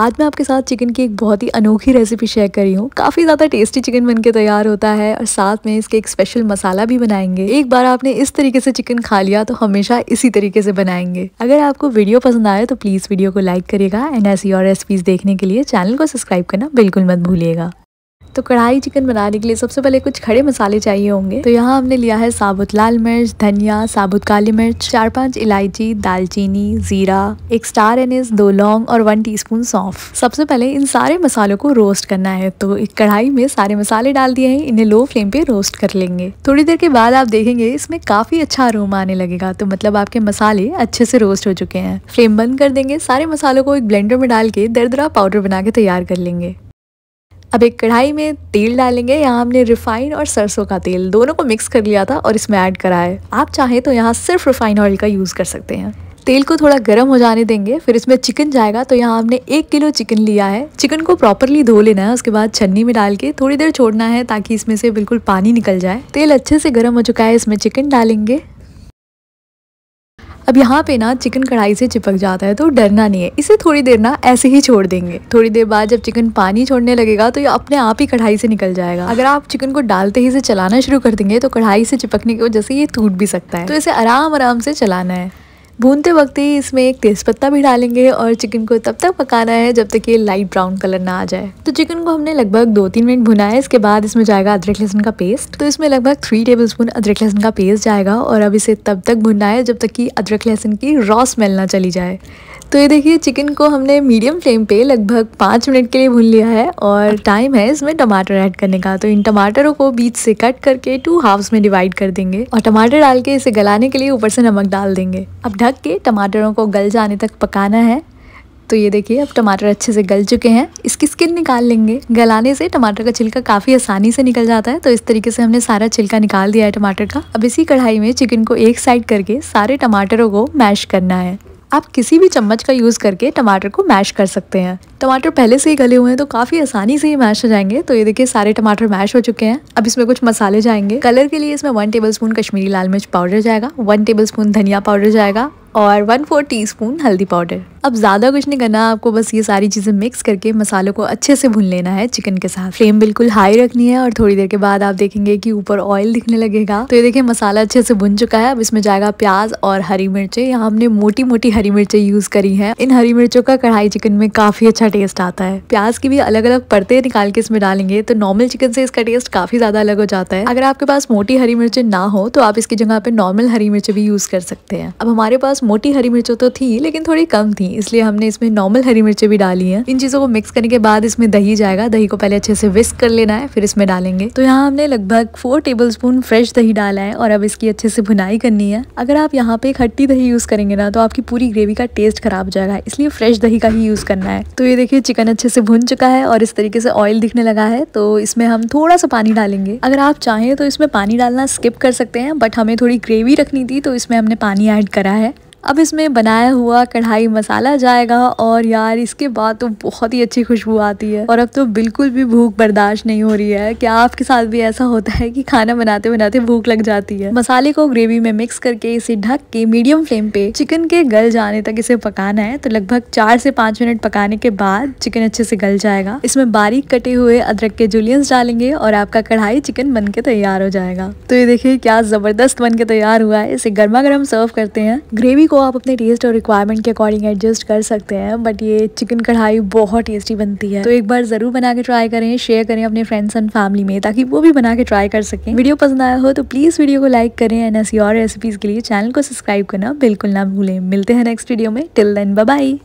आज मैं आपके साथ चिकन की एक बहुत ही अनोखी रेसिपी शेयर करी हूँ काफ़ी ज़्यादा टेस्टी चिकन बन के तैयार होता है और साथ में इसके एक स्पेशल मसाला भी बनाएंगे एक बार आपने इस तरीके से चिकन खा लिया तो हमेशा इसी तरीके से बनाएंगे अगर आपको वीडियो पसंद आए तो प्लीज़ वीडियो को लाइक करेगा एंड ऐसी और रेसिपीज़ देखने के लिए चैनल को सब्सक्राइब करना बिल्कुल मत भूलिएगा तो कढ़ाई चिकन बनाने के लिए सबसे पहले कुछ खड़े मसाले चाहिए होंगे तो यहाँ हमने लिया है साबुत लाल मिर्च धनिया साबुत काली मिर्च चार पांच इलायची दालचीनी जीरा एक स्टार एनिस दो लौंग और वन टी स्पून सौंफ सबसे पहले इन सारे मसालों को रोस्ट करना है तो एक कढ़ाई में सारे मसाले डाल दिए हैं इन्हें लो फ्लेम पे रोस्ट कर लेंगे थोड़ी देर के बाद आप देखेंगे इसमें काफी अच्छा अरोमा आने लगेगा तो मतलब आपके मसाले अच्छे से रोस्ट हो चुके हैं फ्लेम बंद कर देंगे सारे मसालों को एक ब्लेंडर में डाल के दरदरा पाउडर बना के तैयार कर लेंगे अब एक कढ़ाई में तेल डालेंगे यहाँ हमने रिफाइन और सरसों का तेल दोनों को मिक्स कर लिया था और इसमें ऐड करा है आप चाहें तो यहाँ सिर्फ रिफाइन ऑयल का यूज़ कर सकते हैं तेल को थोड़ा गर्म हो जाने देंगे फिर इसमें चिकन जाएगा तो यहाँ हमने एक किलो चिकन लिया है चिकन को प्रॉपरली धो लेना है उसके बाद छन्नी में डाल के थोड़ी देर छोड़ना है ताकि इसमें से बिल्कुल पानी निकल जाए तेल अच्छे से गर्म हो चुका है इसमें चिकन डालेंगे अब यहाँ पे ना चिकन कढ़ाई से चिपक जाता है तो डरना नहीं है इसे थोड़ी देर ना ऐसे ही छोड़ देंगे थोड़ी देर बाद जब चिकन पानी छोड़ने लगेगा तो ये अपने आप ही कढ़ाई से निकल जाएगा अगर आप चिकन को डालते ही इसे चलाना शुरू कर देंगे तो कढ़ाई से चिपकने की वजह से ये टूट भी सकता है तो इसे आराम आराम से चलाना है भूनते वक्त ही इसमें एक तेज़पत्ता भी डालेंगे और चिकन को तब तक पकाना है जब तक ये लाइट ब्राउन कलर ना आ जाए तो चिकन को हमने लगभग दो तीन मिनट भुना है इसके बाद इसमें जाएगा अदरक लहसुन का पेस्ट तो इसमें लगभग थ्री टेबल स्पून अदरक लहसुन का पेस्ट जाएगा और अब इसे तब तक भुनना है जब तक कि अदरक लहसुन की रॉ स्मेल ना चली जाए तो ये देखिए चिकन को हमने मीडियम फ्लेम पे लगभग पाँच मिनट के लिए भून लिया है और टाइम है इसमें टमाटर ऐड करने का तो इन टमाटरों को बीच से कट करके टू हाफ्स में डिवाइड कर देंगे और टमाटर डाल के इसे गलाने के लिए ऊपर से नमक डाल देंगे अब ढक के टमाटरों को गल जाने तक पकाना है तो ये देखिए अब टमाटर अच्छे से गल चुके हैं इसकी स्किन निकाल लेंगे गलाने से टमाटर का छिलका काफ़ी आसानी से निकल जाता है तो इस तरीके से हमने सारा छिलका निकाल दिया है टमाटर का अब इसी कढ़ाई में चिकन को एक साइड करके सारे टमाटरों को मैश करना है आप किसी भी चम्मच का यूज़ करके टमाटर को मैश कर सकते हैं टमाटर पहले से ही गले हुए हैं तो काफ़ी आसानी से ही मैश हो जाएंगे तो ये देखिए सारे टमाटर मैश हो चुके हैं अब इसमें कुछ मसाले जाएंगे कलर के लिए इसमें वन स्पून कश्मीरी लाल मिर्च पाउडर जाएगा वन स्पून धनिया पाउडर जाएगा और वन फोर टी हल्दी पाउडर अब ज़्यादा कुछ नहीं करना आपको बस ये सारी चीज़ें मिक्स करके मसालों को अच्छे से भून लेना है चिकन के साथ फ्लेम बिल्कुल हाई रखनी है और थोड़ी देर के बाद आप देखेंगे कि ऊपर ऑयल दिखने लगेगा तो ये देखिए मसाला अच्छे से भुन चुका है अब इसमें जाएगा प्याज और हरी मिर्चें यहाँ हमने मोटी मोटी हरी मिर्चें यूज करी है इन हरी मिर्चों का कढ़ाई चिकन में काफी अच्छा टेस्ट आता है प्याज की भी अलग अलग परते निकाल के इसमें डालेंगे तो नॉर्मल चिकन से इसका टेस्ट काफी ज्यादा अलग हो जाता है अगर आपके पास मोटी हरी मिर्चें ना हो तो आप इसकी जगह पे नॉर्मल हरी मिर्च भी यूज कर सकते हैं अब हमारे पास मोटी हरी मिर्चों तो थी लेकिन थोड़ी कम थी नहीं इसलिए हमने इसमें नॉर्मल हरी मिर्चें भी डाली हैं इन चीज़ों को मिक्स करने के बाद इसमें दही जाएगा दही को पहले अच्छे से विस्क कर लेना है फिर इसमें डालेंगे तो यहाँ हमने लगभग फोर टेबल स्पून फ्रेश दही डाला है और अब इसकी अच्छे से भुनाई करनी है अगर आप यहाँ पे खट्टी दही यूज़ करेंगे ना तो आपकी पूरी ग्रेवी का टेस्ट खराब हो जाएगा इसलिए फ्रेश दही का ही यूज़ करना है तो ये देखिए चिकन अच्छे से भुन चुका है और इस तरीके से ऑयल दिखने लगा है तो इसमें हम थोड़ा सा पानी डालेंगे अगर आप चाहें तो इसमें पानी डालना स्किप कर सकते हैं बट हमें थोड़ी ग्रेवी रखनी थी तो इसमें हमने पानी ऐड करा है अब इसमें बनाया हुआ कढ़ाई मसाला जाएगा और यार इसके बाद तो बहुत ही अच्छी खुशबू आती है और अब तो बिल्कुल भी भूख बर्दाश्त नहीं हो रही है क्या आपके साथ भी ऐसा होता है कि खाना बनाते बनाते भूख लग जाती है मसाले को ग्रेवी में मिक्स करके इसे ढक के मीडियम फ्लेम पे चिकन के गल जाने तक इसे पकाना है तो लगभग चार से पाँच मिनट पकाने के बाद चिकन अच्छे से गल जाएगा इसमें बारीक कटे हुए अदरक के जुलियंस डालेंगे और आपका कढ़ाई चिकन बन के तैयार हो जाएगा तो ये देखिए क्या जबरदस्त बन के तैयार हुआ है इसे गर्मा गर्म सर्व करते हैं ग्रेवी को आप अपने टेस्ट और रिक्वायरमेंट के अकॉर्डिंग एडजस्ट कर सकते हैं बट ये चिकन कढ़ाई बहुत टेस्टी बनती है तो एक बार ज़रूर बना के ट्राई करें शेयर करें अपने फ्रेंड्स एंड फैमिली में ताकि वो भी बना के ट्राई कर सकें वीडियो पसंद आया हो तो प्लीज़ वीडियो को लाइक करें एंड ऐसी और रेसिपीज़ के लिए चैनल को सब्सक्राइब करना बिल्कुल ना भूलें मिलते हैं नेक्स्ट वीडियो में टिल देन बाई